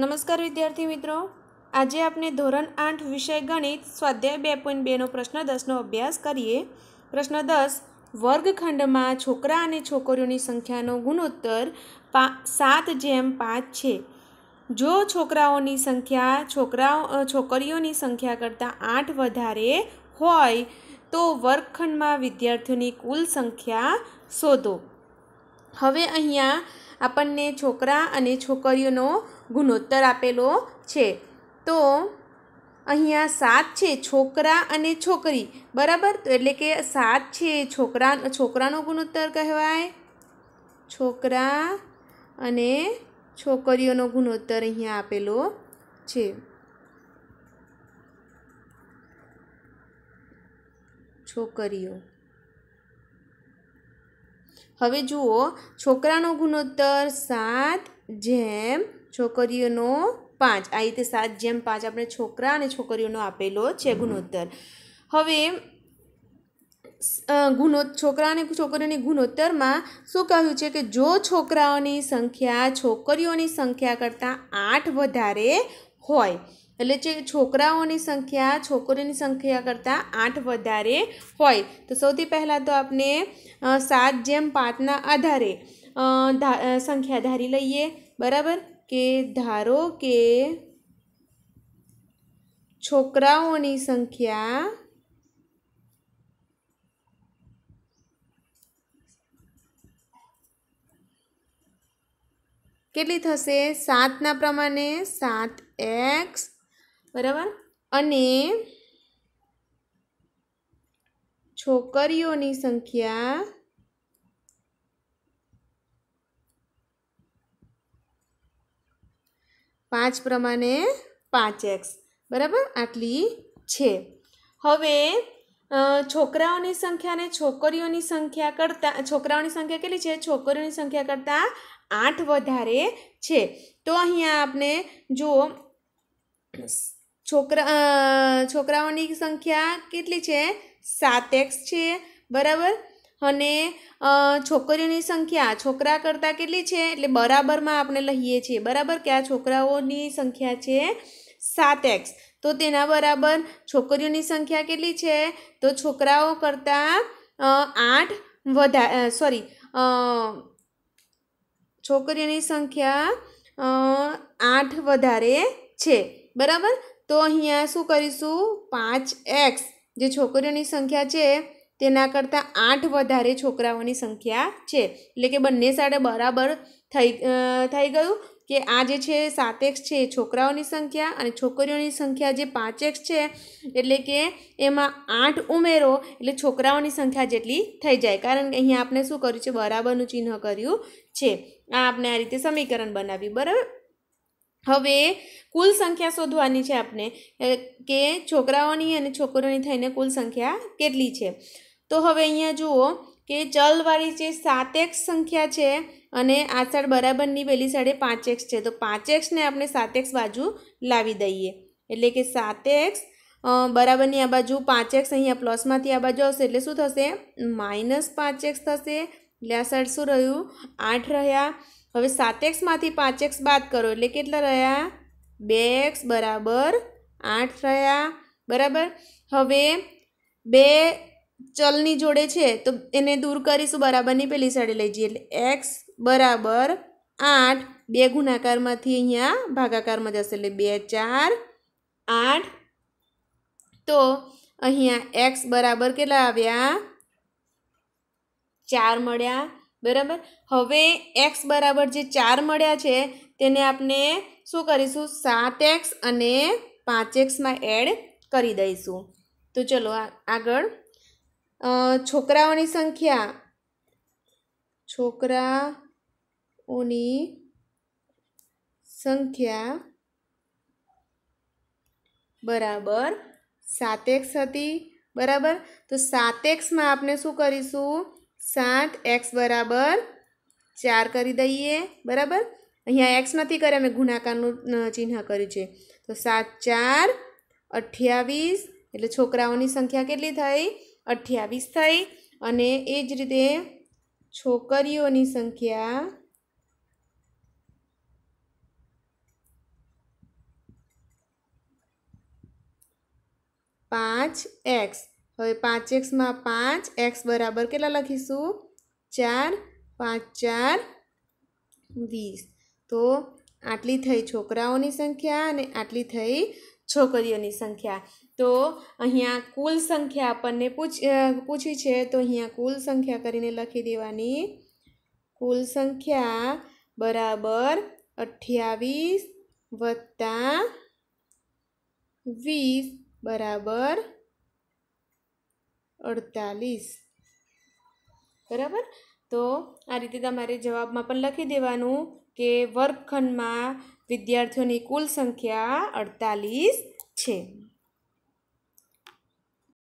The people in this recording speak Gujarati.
નમસ્કાર વિદ્યાર્થી મિત્રો આજે આપણે ધોરણ આઠ વિષય ગણિત સ્વાધ્યાય બે પોઈન્ટ બેનો પ્રશ્ન દસનો અભ્યાસ કરીએ પ્રશ્ન દસ વર્ગખંડમાં છોકરા અને છોકરીઓની સંખ્યાનો ગુણોત્તર સાત જેમ પાંચ છે જો છોકરાઓની સંખ્યા છોકરાઓ છોકરીઓની સંખ્યા કરતાં આઠ વધારે હોય તો વર્ગખંડમાં વિદ્યાર્થીઓની કુલ સંખ્યા શોધો હવે અહીંયા આપણને છોકરા અને છોકરીઓનો ગુણોત્તર આપેલો છે તો અહીંયા સાત છે છોકરા અને છોકરી બરાબર એટલે કે સાત છે છોકરા છોકરાનો ગુણોત્તર કહેવાય છોકરા અને છોકરીઓનો ગુણોત્તર અહીંયા આપેલો છે છોકરીઓ હવે જુઓ છોકરાનો ગુણોત્તર સાત જેમ છોકરીઓનો પાંચ આ રીતે સાત જેમ પાંચ આપણે છોકરા અને છોકરીઓનો આપેલો છે ગુણોત્તર હવે ગુણો છોકરા અને છોકરીઓની ગુણોત્તરમાં શું કહ્યું છે કે જો છોકરાઓની સંખ્યા છોકરીઓની સંખ્યા કરતાં આઠ વધારે હોય એટલે જે છોકરાઓની સંખ્યા છોકરીઓની સંખ્યા કરતાં આઠ વધારે હોય તો સૌથી પહેલાં તો આપણે સાત જેમ પાંચના આધારે સંખ્યા ધારી લઈએ બરાબર કે ધારો કે છોકરાઓની સંખ્યા કેટલી થશે સાતના પ્રમાણે સાત એક્સ બરાબર અને છોકરીઓની સંખ્યા પાંચ પ્રમાણે પાંચ એક્સ બરાબર આટલી છે હવે છોકરાઓની સંખ્યાને છોકરીઓની સંખ્યા કરતાં છોકરાઓની સંખ્યા કેટલી છે છોકરીઓની સંખ્યા કરતાં આઠ વધારે છે તો અહીંયા આપણે જો છોકરા છોકરાઓની સંખ્યા કેટલી છે સાત એક્સ છે બરાબર અને છોકરીઓની સંખ્યા છોકરા કરતાં કેટલી છે એટલે બરાબરમાં આપણે લઈએ છીએ બરાબર કે આ છોકરાઓની સંખ્યા છે સાત એક્સ તો તેના બરાબર છોકરીઓની સંખ્યા કેટલી છે તો છોકરાઓ કરતાં આઠ વધા સોરી છોકરીઓની સંખ્યા આઠ વધારે છે બરાબર તો અહીંયા શું કરીશું પાંચ એક્સ જે છોકરીઓની સંખ્યા છે તેના કરતાં આઠ વધારે છોકરાઓની સંખ્યા છે એટલે કે બંને સાડે બરાબર થઈ થઈ ગયું કે આ જે છે સાતેક્સ છે છોકરાઓની સંખ્યા અને છોકરીઓની સંખ્યા જે પાંચેક્સ છે એટલે કે એમાં આઠ ઉમેરો એટલે છોકરાઓની સંખ્યા જેટલી થઈ જાય કારણ કે અહીંયા આપણે શું કર્યું છે બરાબરનું ચિહ્ન કર્યું છે આ આપણે આ રીતે સમીકરણ બનાવ્યું બરાબર હવે કુલ સંખ્યા શોધવાની છે આપણે કે છોકરાઓની અને છોકરીઓની થઈને કુલ સંખ્યા કેટલી છે તો હવે અહીંયા જુઓ કે ચલવાળી જે સાત એક્સ સંખ્યા છે અને આષાઢ બરાબરની પેલી સાડે પાંચ એક્સ છે તો પાંચ એક્સને આપણે સાત એક્સ બાજુ લાવી દઈએ એટલે કે સાત એક્સ બરાબરની આ બાજુ પાંચ એક્સ અહીંયા પ્લસમાંથી આ બાજુ આવશે એટલે શું થશે માઇનસ પાંચ એક્સ થશે એટલે આ સાઈડ શું રહ્યું આઠ રહ્યા હવે સાત એક્સમાંથી પાંચ એક્સ બાદ કરો એટલે કેટલા રહ્યા બે એક્સ બરાબર આઠ રહ્યા બરાબર હવે બે ચલની જોડે છે તો એને દૂર કરીશું બરાબરની પેલી સાઈડે લઈ જઈએ એટલે એક્સ બરાબર આઠ બે ગુણાકારમાંથી અહીંયા ભાગાકારમાં જશે એટલે બે ચાર આઠ તો અહીંયા એક્સ બરાબર કેટલા આવ્યા ચાર મળ્યા બરાબર હવે એક્સ બરાબર જે ચાર મળ્યા છે તેને આપણે શું કરીશું સાત એક્સ અને પાંચ એક્સમાં એડ કરી દઈશું તો ચલો આગળ છોકરાઓની સંખ્યા છોકરાઓની સંખ્યા બરાબર સાતેક્સ હતી બરાબર તો સાતેક્સમાં આપણે શું કરીશું સાત એક્સ બરાબર ચાર કરી દઈએ બરાબર અહીંયા એક્સ નથી કર્યા મેં ગુણાકારનું ચિહ્ન કર્યું છે તો સાત ચાર અઠ્યાવીસ એટલે છોકરાઓની સંખ્યા કેટલી થઈ અઠ્યાવીસ થઈ અને એ જ રીતે છોકરીઓની સંખ્યા પાંચ એક્સ હવે પાંચ એક્સમાં પાંચ એક્સ બરાબર કેટલા લખીશું ચાર પાંચ ચાર વીસ તો આટલી થઈ છોકરાઓની સંખ્યા અને આટલી થઈ છોકરીઓની સંખ્યા તો અહીંયા કુલ સંખ્યા આપણને પૂછ પૂછી છે તો અહીંયા કુલ સંખ્યા કરીને લખી દેવાની કુલ સંખ્યા બરાબર અઠ્યાવીસ વત્તા વીસ બરાબર અડતાલીસ બરાબર તો આ રીતે તમારે જવાબમાં પણ લખી દેવાનું કે વર્ગખંડમાં વિદ્યાર્થીઓની કુલ સંખ્યા અડતાલીસ છે